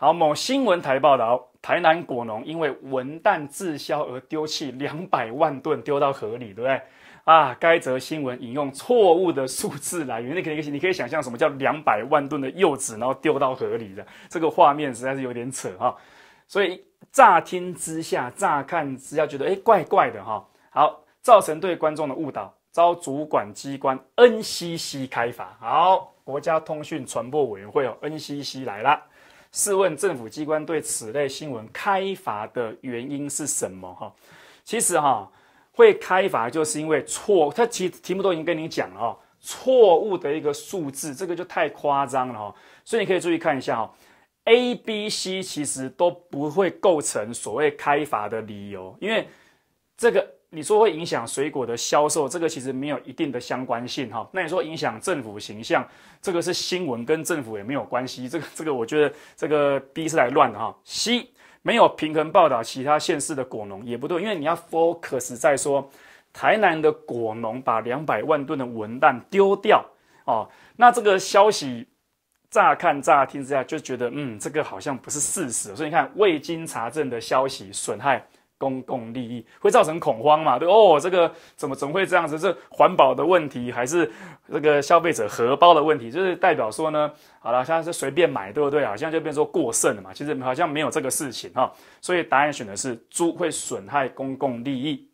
好，某新闻台报道，台南果农因为文旦滞销而丢弃两百万吨丢到河里，对不对？啊，该则新闻引用错误的数字来源，那肯定你可以想象什么叫两百万吨的柚子，然后丢到河里的这个画面，实在是有点扯哈。所以乍听之下，乍看之下觉得哎，怪怪的哈。好，造成对观众的误导，遭主管机关 NCC 开罚。好，国家通讯传播委员会哦，NCC 来了。试问政府机关对此类新闻开罚的原因是什么？哈，其实哈会开罚就是因为错，它题题目都已经跟你讲了哈，错误的一个数字，这个就太夸张了哈。所以你可以注意看一下哈，A、B、C 其实都不会构成所谓开罚的理由，因为。这个你说会影响水果的销售，这个其实没有一定的相关性哈。那你说影响政府形象，这个是新闻跟政府也没有关系。这个这个我觉得这个 B 是来乱的哈。C 没有平衡报道其他县市的果农也不对，因为你要 focus 在说台南的果农把两百万吨的文旦丢掉哦。那这个消息乍看乍听之下就觉得嗯，这个好像不是事实。所以你看未经查证的消息损害。公共利益会造成恐慌嘛？对哦，这个怎么怎么会这样子？是环保的问题，还是这个消费者荷包的问题？就是代表说呢，好了，现在是随便买，对不对好像就变说过剩了嘛？其实好像没有这个事情哈。所以答案选的是猪会损害公共利益。